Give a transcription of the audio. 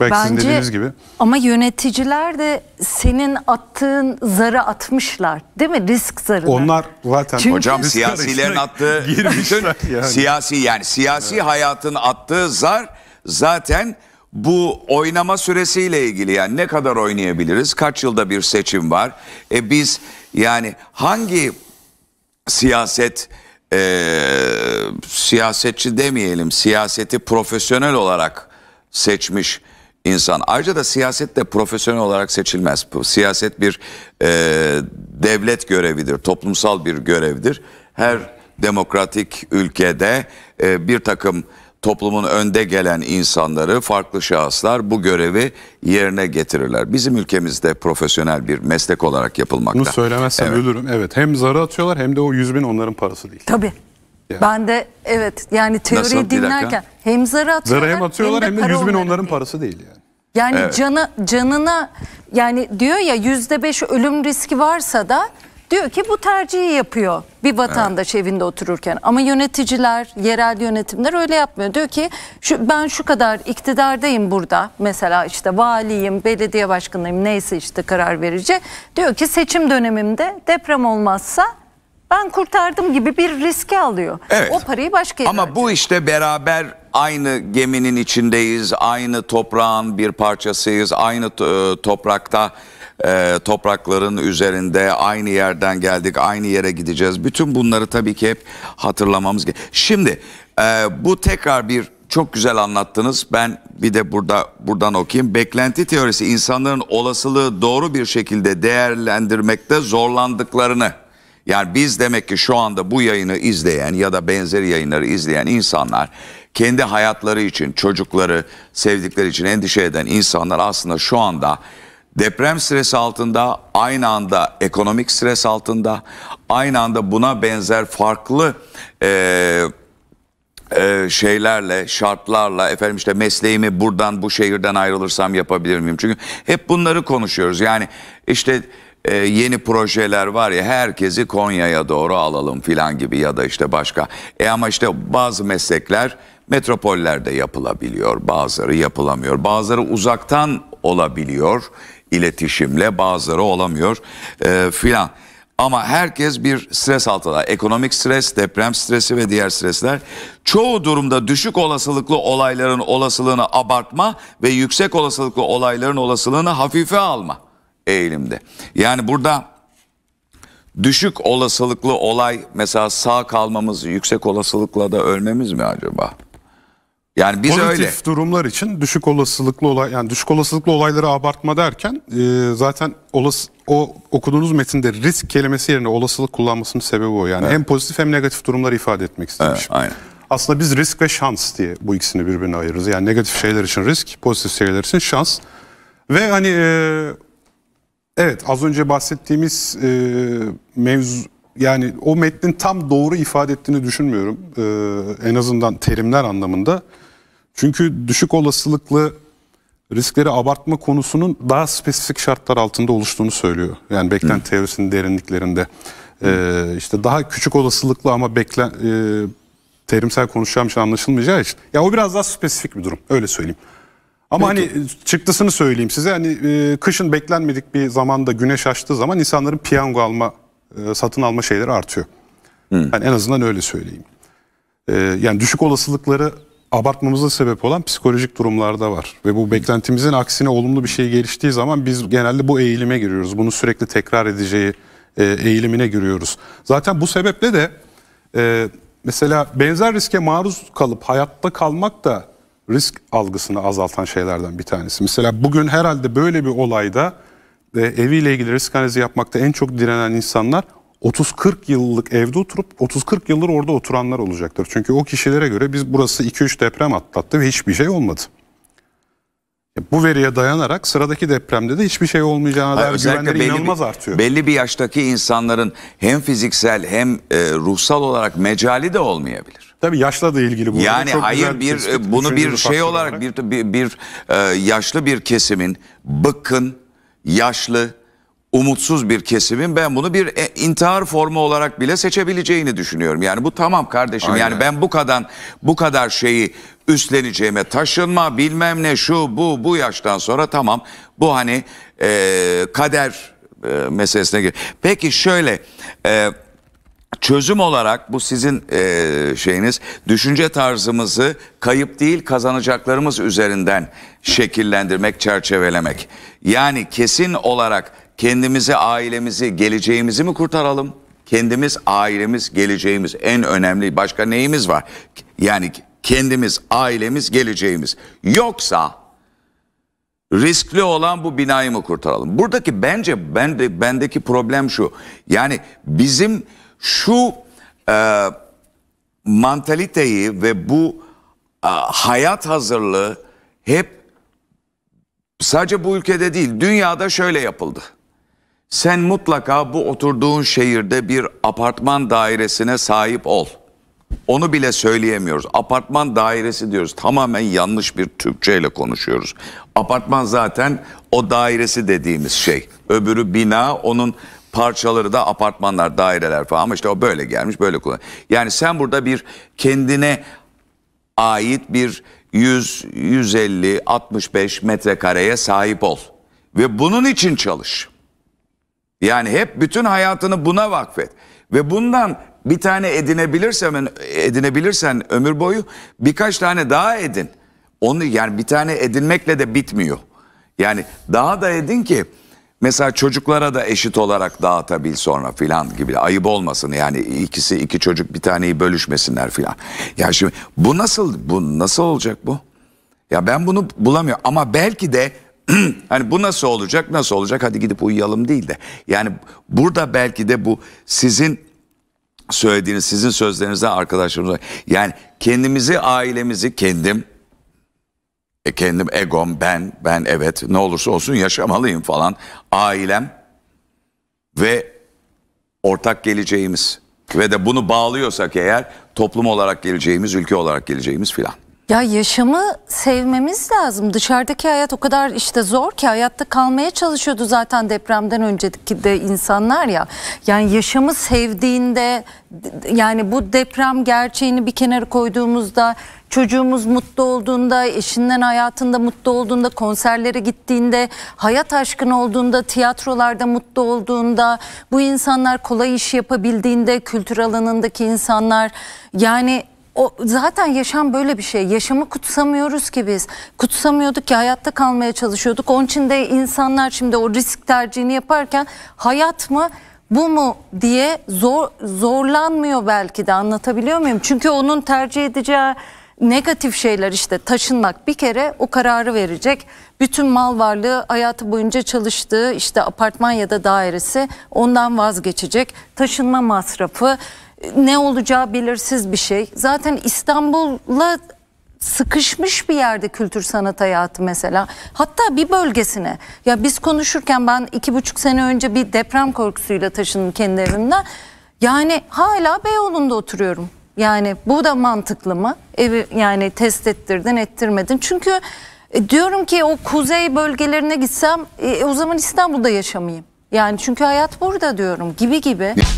Belki Bence, sizin dediğiniz gibi. Ama yöneticiler de senin attığın zarı atmışlar değil mi? Risk zarını. Onlar zaten Çünkü hocam siyasilerin attığı bütün yani. siyasi yani siyasi evet. hayatın attığı zar zaten bu oynama süresiyle ilgili yani ne kadar oynayabiliriz? Kaç yılda bir seçim var? E biz yani hangi siyaset e, siyasetçi demeyelim siyaseti profesyonel olarak seçmiş insan. Ayrıca da siyaset de profesyonel olarak seçilmez. Siyaset bir e, devlet görevidir, toplumsal bir görevdir. Her demokratik ülkede e, bir takım toplumun önde gelen insanları, farklı şahıslar bu görevi yerine getirirler. Bizim ülkemizde profesyonel bir meslek olarak yapılmakta. Bunu söylemezsem evet. ölürüm. Evet hem zarı atıyorlar hem de o 100 bin onların parası değil. Tabii. Yani. Ben de evet yani teoriyi Nasıl? dinlerken hem zarı atıyorlar, zarı hem, atıyorlar, hem de, hem de 100 bin onların değil. parası değil yani. Yani evet. canı, canına yani diyor ya yüzde beş ölüm riski varsa da diyor ki bu tercihi yapıyor bir vatandaş evet. evinde otururken. Ama yöneticiler, yerel yönetimler öyle yapmıyor. Diyor ki şu, ben şu kadar iktidardayım burada mesela işte valiyim, belediye başkanıyım neyse işte karar verici. Diyor ki seçim dönemimde deprem olmazsa ben kurtardım gibi bir riske alıyor. Evet. O parayı başka yere Ama harcıyor. bu işte beraber aynı geminin içindeyiz, aynı toprağın bir parçasıyız, aynı e, toprakta e, toprakların üzerinde aynı yerden geldik, aynı yere gideceğiz. Bütün bunları tabii ki hep hatırlamamız gerekiyor. Şimdi e, bu tekrar bir çok güzel anlattınız. Ben bir de burada buradan okuyayım. Beklenti teorisi insanların olasılığı doğru bir şekilde değerlendirmekte zorlandıklarını yani biz demek ki şu anda bu yayını izleyen ya da benzeri yayınları izleyen insanlar kendi hayatları için, çocukları, sevdikleri için endişe eden insanlar aslında şu anda deprem stresi altında, aynı anda ekonomik stres altında, aynı anda buna benzer farklı e, e, şeylerle, şartlarla, efendim işte mesleğimi buradan bu şehirden ayrılırsam yapabilir miyim? Çünkü hep bunları konuşuyoruz. Yani işte e, yeni projeler var ya herkesi Konya'ya doğru alalım filan gibi ya da işte başka. E ama işte bazı meslekler metropollerde yapılabiliyor, bazıları yapılamıyor, bazıları uzaktan olabiliyor iletişimle, bazıları olamıyor e, filan. Ama herkes bir stres altında. Ekonomik stres, deprem stresi ve diğer stresler. Çoğu durumda düşük olasılıklı olayların olasılığını abartma ve yüksek olasılıklı olayların olasılığını hafife alma eğilimde. Yani burada düşük olasılıklı olay mesela sağ kalmamız yüksek olasılıkla da ölmemiz mi acaba? Yani biz Pozitif öyle. durumlar için düşük olasılıklı olay yani düşük olasılıklı olayları abartma derken e, zaten olası, o okuduğunuz metinde risk kelimesi yerine olasılık kullanmasının sebebi o. Yani evet. hem pozitif hem negatif durumları ifade etmek istemiş. Evet, aynen. Aslında biz risk ve şans diye bu ikisini birbirine ayırırız. Yani negatif şeyler için risk, pozitif şeyler için şans. Ve hani e, Evet az önce bahsettiğimiz e, mevzu yani o metnin tam doğru ifade ettiğini düşünmüyorum. E, en azından terimler anlamında. Çünkü düşük olasılıklı riskleri abartma konusunun daha spesifik şartlar altında oluştuğunu söylüyor. Yani beklenti Hı. teorisinin derinliklerinde. E, işte daha küçük olasılıklı ama beklen, e, terimsel konuşacağım şey anlaşılmayacağı için. Ya o biraz daha spesifik bir durum öyle söyleyeyim. Ama Peki. hani e, çıktısını söyleyeyim size. Hani e, kışın beklenmedik bir zamanda güneş açtığı zaman insanların piyango alma, e, satın alma şeyleri artıyor. Hmm. Yani en azından öyle söyleyeyim. E, yani düşük olasılıkları abartmamıza sebep olan psikolojik durumlarda var. Ve bu beklentimizin aksine olumlu bir şey geliştiği zaman biz genelde bu eğilime giriyoruz. Bunu sürekli tekrar edeceği e, eğilimine giriyoruz. Zaten bu sebeple de e, mesela benzer riske maruz kalıp hayatta kalmak da risk algısını azaltan şeylerden bir tanesi. Mesela bugün herhalde böyle bir olayda e, eviyle ilgili risk analizi yapmakta en çok direnen insanlar 30-40 yıllık evde oturup 30-40 yıldır orada oturanlar olacaktır. Çünkü o kişilere göre biz burası 2-3 deprem atlattı ve hiçbir şey olmadı. E, bu veriye dayanarak sıradaki depremde de hiçbir şey olmayacağına dair güvenleri belli inanılmaz bir, artıyor. Belli bir yaştaki insanların hem fiziksel hem e, ruhsal olarak mecali de olmayabilir. Tabii yaşla da ilgili bu. Yani çok hayır bir e, tespit, bunu bir şey olarak, olarak bir bir, bir e, yaşlı bir kesimin bıkkın, yaşlı, umutsuz bir kesimin ben bunu bir e, intihar formu olarak bile seçebileceğini düşünüyorum. Yani bu tamam kardeşim. Aynen. Yani ben bu kadar bu kadar şeyi üstleneceğime taşınma bilmem ne şu bu bu yaştan sonra tamam bu hani e, kader e, meselesine gir. Peki şöyle e, çözüm olarak bu sizin e, şeyiniz düşünce tarzımızı kayıp değil kazanacaklarımız üzerinden şekillendirmek çerçevelemek. Yani kesin olarak kendimizi, ailemizi, geleceğimizi mi kurtaralım? Kendimiz, ailemiz, geleceğimiz en önemli başka neyimiz var? Yani kendimiz, ailemiz, geleceğimiz. Yoksa riskli olan bu binayı mı kurtaralım? Buradaki bence bende bendeki problem şu. Yani bizim şu e, mantaliteyi ve bu e, hayat hazırlığı hep sadece bu ülkede değil dünyada şöyle yapıldı. Sen mutlaka bu oturduğun şehirde bir apartman dairesine sahip ol. Onu bile söyleyemiyoruz. Apartman dairesi diyoruz. Tamamen yanlış bir Türkçeyle konuşuyoruz. Apartman zaten o dairesi dediğimiz şey. Öbürü bina, onun parçaları da apartmanlar, daireler falan ama işte o böyle gelmiş, böyle kullanıyor. Yani sen burada bir kendine ait bir 100, 150, 65 metrekareye sahip ol. Ve bunun için çalış. Yani hep bütün hayatını buna vakfet. Ve bundan bir tane edinebilirsen, edinebilirsen ömür boyu birkaç tane daha edin. Onu yani bir tane edinmekle de bitmiyor. Yani daha da edin ki mesela çocuklara da eşit olarak dağıtabil sonra filan gibi ayıp olmasın yani ikisi iki çocuk bir taneyi bölüşmesinler filan. Ya şimdi bu nasıl bu nasıl olacak bu? Ya ben bunu bulamıyorum ama belki de hani bu nasıl olacak nasıl olacak hadi gidip uyuyalım değil de. Yani burada belki de bu sizin söylediğiniz sizin sözlerinize arkadaşlarımıza yani kendimizi ailemizi kendim e kendim egom ben ben evet ne olursa olsun yaşamalıyım falan ailem ve ortak geleceğimiz ve de bunu bağlıyorsak eğer toplum olarak geleceğimiz ülke olarak geleceğimiz filan. Ya yaşamı sevmemiz lazım. Dışarıdaki hayat o kadar işte zor ki hayatta kalmaya çalışıyordu zaten depremden önceki de insanlar ya. Yani yaşamı sevdiğinde yani bu deprem gerçeğini bir kenara koyduğumuzda çocuğumuz mutlu olduğunda, eşinden hayatında mutlu olduğunda, konserlere gittiğinde, hayat aşkın olduğunda, tiyatrolarda mutlu olduğunda, bu insanlar kolay iş yapabildiğinde, kültür alanındaki insanlar yani o zaten yaşam böyle bir şey. Yaşamı kutsamıyoruz ki biz. Kutsamıyorduk ki hayatta kalmaya çalışıyorduk. Onun için de insanlar şimdi o risk tercihini yaparken hayat mı bu mu diye zor zorlanmıyor belki de anlatabiliyor muyum? Çünkü onun tercih edeceği negatif şeyler işte taşınmak bir kere o kararı verecek. Bütün mal varlığı hayatı boyunca çalıştığı işte apartman ya da dairesi ondan vazgeçecek. Taşınma masrafı ne olacağı belirsiz bir şey. Zaten İstanbul'la sıkışmış bir yerde kültür sanat hayatı mesela. Hatta bir bölgesine. Ya biz konuşurken ben iki buçuk sene önce bir deprem korkusuyla taşındım kendi evimden. Yani hala Beyoğlu'nda oturuyorum. Yani bu da mantıklı mı? Evi yani test ettirdin ettirmedin. Çünkü e, diyorum ki o kuzey bölgelerine gitsem e, o zaman İstanbul'da yaşamayayım. Yani çünkü hayat burada diyorum gibi gibi.